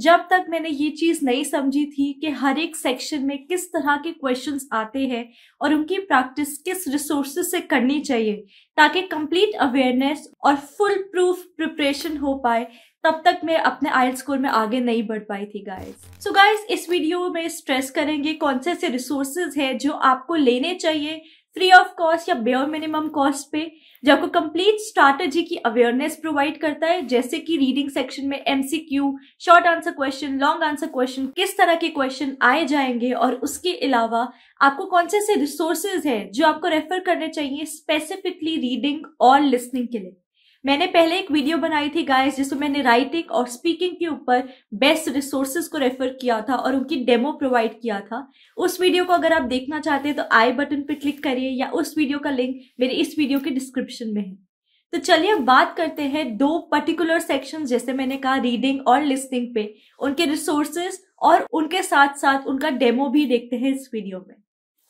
जब तक मैंने ये चीज नहीं समझी थी कि हर एक सेक्शन में किस तरह के क्वेश्चंस आते हैं और उनकी प्रैक्टिस किस रिसोर्सेज से करनी चाहिए ताकि कंप्लीट अवेयरनेस और फुल प्रूफ प्रिपरेशन हो पाए तब तक मैं अपने आयल स्कोर में आगे नहीं बढ़ पाई थी गाइस सो गाइस इस वीडियो में स्ट्रेस करेंगे कौन से ऐसे रिसोर्सेज है जो आपको लेने चाहिए फ्री ऑफ कॉस्ट या बेयर मिनिमम कॉस्ट पे जो आपको कंप्लीट स्ट्रैटेजी की अवेयरनेस प्रोवाइड करता है जैसे कि रीडिंग सेक्शन में MCQ short answer question long answer question किस तरह के क्वेश्चन आए जाएंगे और उसके अलावा आपको कौन से से रिसोर्सेज हैं जो आपको रेफर करने चाहिए स्पेसिफिकली रीडिंग और लिसनिंग के लिए मैंने पहले एक वीडियो बनाई थी गाइस जिसमें मैंने राइटिंग और स्पीकिंग के ऊपर बेस्ट रिसोर्सेज को रेफर किया था और उनकी डेमो प्रोवाइड किया था उस वीडियो को अगर आप देखना चाहते हैं तो आई बटन पर क्लिक करिए या उस वीडियो का लिंक मेरे इस वीडियो के डिस्क्रिप्शन में है तो चलिए बात करते हैं दो पर्टिकुलर सेक्शन जैसे मैंने कहा रीडिंग और लिस्टिंग पे उनके रिसोर्सेज और उनके साथ साथ उनका डेमो भी देखते हैं इस वीडियो में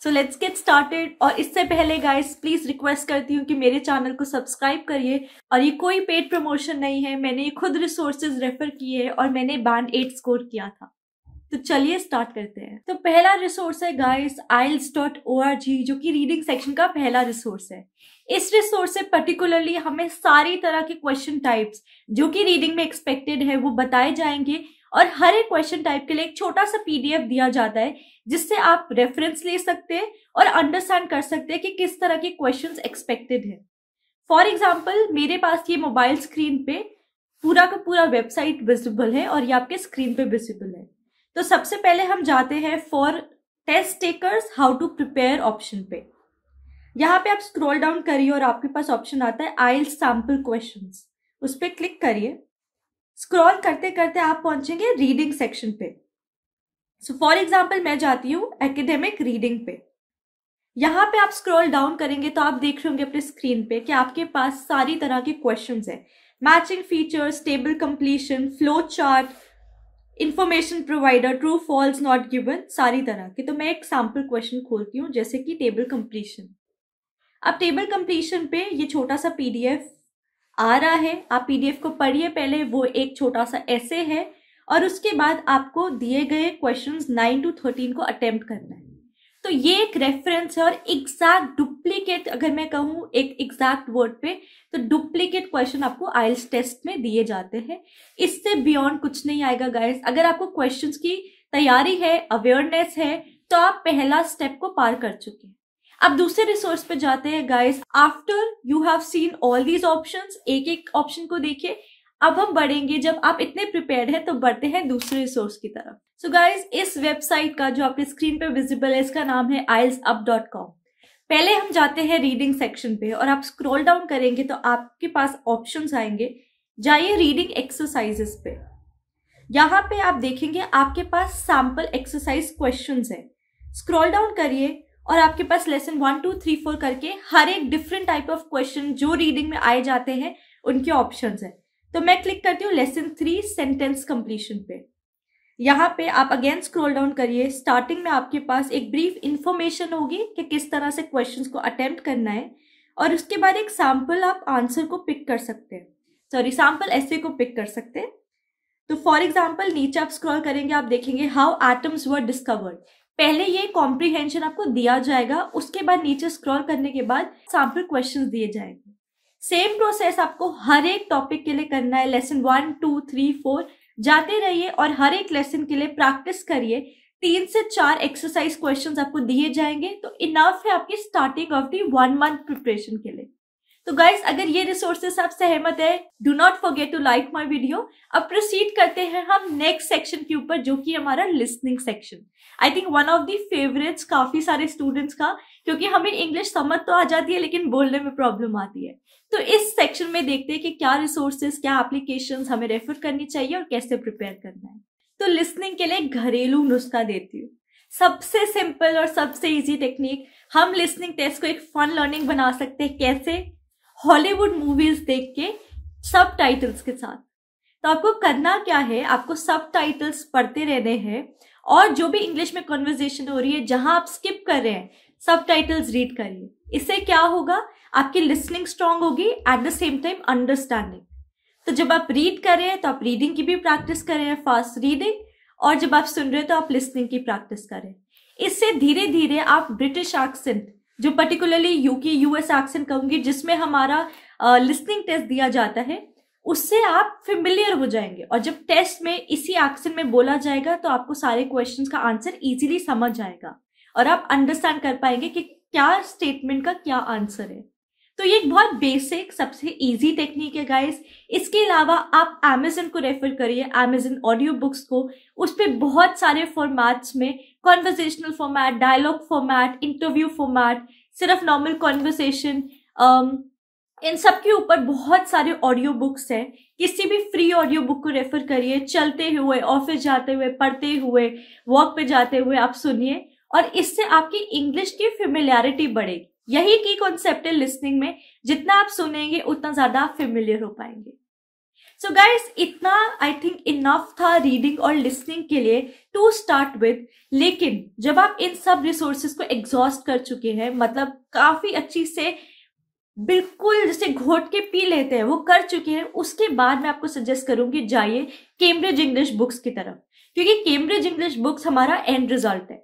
सो लेट्स गेट स्टार्टेड और इससे पहले गाइस प्लीज रिक्वेस्ट करती हूँ कि मेरे चैनल को सब्सक्राइब करिए और ये कोई पेड प्रमोशन नहीं है मैंने ये खुद रिसोर्सेज रेफर किए और मैंने बैंड एट स्कोर किया था तो चलिए स्टार्ट करते हैं तो पहला रिसोर्स है guys IELTS dot O R G जो कि रीडिंग सेक्शन का पहला रिसोर्स है इस रिसोर्स से पर्टिकुलरली हमें सारी तरह के क्वेश्चन टाइप्स जो कि रीडिंग में एक्सपेक्टेड है वो बताए जाएंगे और हर एक क्वेश्चन टाइप के लिए एक छोटा सा पीडीएफ दिया जाता है जिससे आप रेफरेंस ले सकते हैं और अंडरस्टैंड कर सकते हैं कि किस तरह के क्वेश्चंस एक्सपेक्टेड है फॉर एग्जाम्पल मेरे पास ये मोबाइल स्क्रीन पे पूरा का पूरा वेबसाइट विजिबल है और ये आपके स्क्रीन पे विजिबल है तो सबसे पहले हम जाते हैं for test takers how to prepare option पे यहाँ पे आप स्क्रॉल डाउन करिए और आपके पास ऑप्शन आता है आइल सैम्पल क्वेश्चन उस पर क्लिक करिए स्क्रॉल करते करते आप पहुंचेंगे रीडिंग सेक्शन पे सो फॉर एग्जाम्पल मैं जाती हूँ एकेडमिक रीडिंग पे यहाँ पे आप स्क्रॉल डाउन करेंगे तो आप देख रहे होंगे अपने स्क्रीन पे कि आपके पास सारी तरह के क्वेश्चन है matching features table completion flow chart information provider true false not given सारी तरह की तो मैं एक सैम्पल क्वेश्चन खोलती हूँ जैसे कि टेबल कंप्लीशन अब टेबल कंप्लीशन पे ये छोटा सा पीडीएफ आ रहा है आप पीडीएफ को पढ़िए पहले वो एक छोटा सा ऐसे है और उसके बाद आपको दिए गए क्वेश्चंस नाइन टू थर्टीन को अटेम्प्ट करना है तो ये एक रेफरेंस है और एग्जैक्ट डुप्लीकेट अगर मैं कहूँ एक एग्जैक्ट वर्ड पे तो डुप्लीकेट क्वेश्चन आपको आइल्स टेस्ट में दिए जाते हैं इससे बियॉन्ड कुछ नहीं आएगा गाइस अगर आपको क्वेश्चंस की तैयारी है अवेयरनेस है तो आप पहला स्टेप को पार कर चुके हैं अब दूसरे रिसोर्स पे जाते हैं guys after you have seen all these option एक एक ऑप्शन को देखिए अब हम बढ़ेंगे जब आप इतने प्रिपेयर्ड हैं तो बढ़ते हैं दूसरे रिसोर्स की तरफ सो so गाइज इस वेबसाइट का जो आपके स्क्रीन पे विजिबल है इसका नाम है आइल्स अप डॉट कॉम पहले हम जाते हैं रीडिंग सेक्शन पे और आप स्क्रॉल डाउन करेंगे तो आपके पास ऑप्शन आएंगे जाइए रीडिंग एक्सरसाइजेस पे यहाँ पे आप देखेंगे आपके पास सैम्पल एक्सरसाइज क्वेश्चन है स्क्रॉल डाउन करिए और आपके पास lesson one two three four करके हर एक डिफरेंट टाइप ऑफ क्वेश्चन जो रीडिंग में आए जाते हैं उनके ऑप्शन है तो मैं क्लिक करती हूँ लेसन थ्री सेंटेंस कंप्लीशन पे यहाँ पे आप अगेन स्क्रॉल डाउन करिए स्टार्टिंग में आपके पास एक ब्रीफ इन्फॉर्मेशन होगी कि किस तरह से क्वेश्चंस को अटेम्प्ट करना है और उसके बाद एक सैम्पल आप आंसर को पिक कर सकते हैं सॉरी सैम्पल ऐसे को पिक कर सकते हैं तो फॉर एग्जाम्पल नीचे आप स्क्रॉल करेंगे आप देखेंगे हाउ एटम्स वर डिस्कवर्ड पहले ये कॉम्प्रिहेंशन आपको दिया जाएगा उसके बाद नीचे स्क्रॉल करने के बाद सैम्पल क्वेश्चन दिए जाएंगे सेम प्रोसेस आपको हर एक टॉपिक के लिए करना है lesson one two three four जाते रहिए और हर एक लेसन के लिए प्रैक्टिस करिए तीन से चार एक्सरसाइज क्वेश्चंस आपको दिए जाएंगे तो इनफ है आपकी starting of the one month preparation के लिए तो गाइज अगर ये रिसोर्सेस आप सहमत है do not forget to like my video अब प्रोसीड करते हैं हम नेक्स्ट सेक्शन के ऊपर जो कि हमारा listening section I think one of the favourites काफी सारे स्टूडेंट्स का क्योंकि हमें इंग्लिश समझ तो आ जाती है लेकिन बोलने में प्रॉब्लम आती है तो इस सेक्शन में देखते हैं कि क्या रिसोर्सेज क्या एप्लीकेशन हमें रेफर करनी चाहिए और कैसे प्रिपेयर करना है तो लिसनिंग के लिए घरेलू नुस्खा देती हूँ सबसे सिंपल और सबसे इजी टेक्निक हम लिसनिंग टेस्ट को एक फन लर्निंग बना सकते हैं कैसे हॉलीवुड मूवीज देख के सब टाइटल्स के साथ तो आपको करना क्या है आपको सब टाइटल्स पढ़ते रहने हैं और जो भी इंग्लिश में कॉन्वर्जेशन हो रही है जहां आप स्किप कर रहे हैं सब टाइटल्स रीड करिए इससे क्या होगा आपकी लिसनिंग स्ट्रांग होगी at the same time understanding तो जब आप रीड कर रहे हैं तो आप रीडिंग की भी प्रैक्टिस कर रहे हैं फास्ट रीडिंग और जब आप सुन रहे हैं तो आप लिसनिंग की प्रैक्टिस कर रहे हैं इससे धीरे धीरे आप ब्रिटिश एक्सेंट जो पर्टिकुलरली यूके यूएस एक्सेंट कहूंगी जिसमें हमारा लिस्निंग टेस्ट दिया जाता है उससे आप फेमिलियर हो जाएंगे और जब टेस्ट में इसी एक्सेंट में बोला जाएगा तो आपको सारे क्वेश्चंस का आंसर इजीली समझ आएगा और आप अंडरस्टैंड कर पाएंगे कि क्या स्टेटमेंट का क्या आंसर है तो ये एक बहुत बेसिक सबसे इजी टेक्निक है गाइस इसके अलावा आप अमेजन को रेफर करिए अमेजन ऑडियो बुक्स को उस पर बहुत सारे फॉर्मेट्स में conversational format dialogue format interview format सिर्फ नॉर्मल कॉन्वर्सेशन um, इन सब के ऊपर बहुत सारे ऑडियो बुक्स हैं किसी भी फ्री ऑडियो बुक को रेफर करिए चलते हुए ऑफिस जाते हुए पढ़ते हुए वॉक पे जाते हुए आप सुनिए और इससे आपकी इंग्लिश की फेमिलियरिटी बढ़ेगी यही की कॉन्सेप्ट है लिसनिंग में जितना आप सुनेंगे उतना ज्यादा आप फेमिलियर हो पाएंगे सो गाइस इतना आई थिंक इनफ था रीडिंग और लिसनिंग के लिए टू स्टार्ट विद लेकिन जब आप इन सब रिसोर्सेस को एग्जॉस्ट कर चुके हैं मतलब काफी अच्छी से बिल्कुल जैसे घोट के पी लेते हैं वो कर चुके हैं उसके बाद मैं आपको सजेस्ट करूंगी जाइए कैम्ब्रिज इंग्लिश बुक्स की तरफ क्योंकि कैम्ब्रिज इंग्लिश बुक्स हमारा एंड रिजल्ट है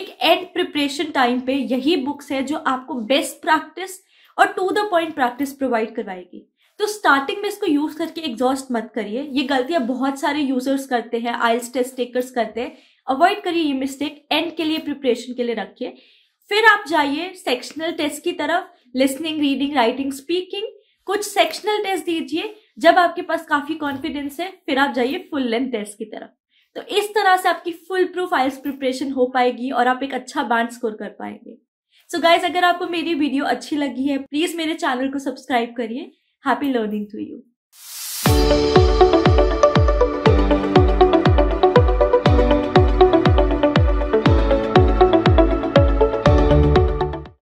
एक एंड प्रिपरेशन टाइम पे यही बुक्स है जो आपको बेस्ट प्रैक्टिस और to the point practice provide करवाएगी तो स्टार्टिंग में इसको यूज करके एग्जॉस्ट मत करिए ये गलतियां बहुत सारे यूजर्स करते हैं आइल्स टेस्ट टेकर्स करते हैं अवॉइड करिए ये मिस्टेक एंड के लिए प्रिपरेशन के लिए रखिए फिर आप जाइए सेक्शनल टेस्ट की तरफ लिसनिंग रीडिंग राइटिंग स्पीकिंग कुछ सेक्शनल टेस्ट दीजिए जब आपके पास काफी कॉन्फिडेंस है फिर आप जाइए फुल लेंथ टेस्ट की तरफ तो इस तरह से आपकी फुल प्रूफ आइल्स प्रिपरेशन हो पाएगी और आप एक अच्छा बैंड स्कोर कर पाएंगे सो so गाइज अगर आपको मेरी वीडियो अच्छी लगी है प्लीज मेरे चैनल को सब्सक्राइब करिए Happy learning to you.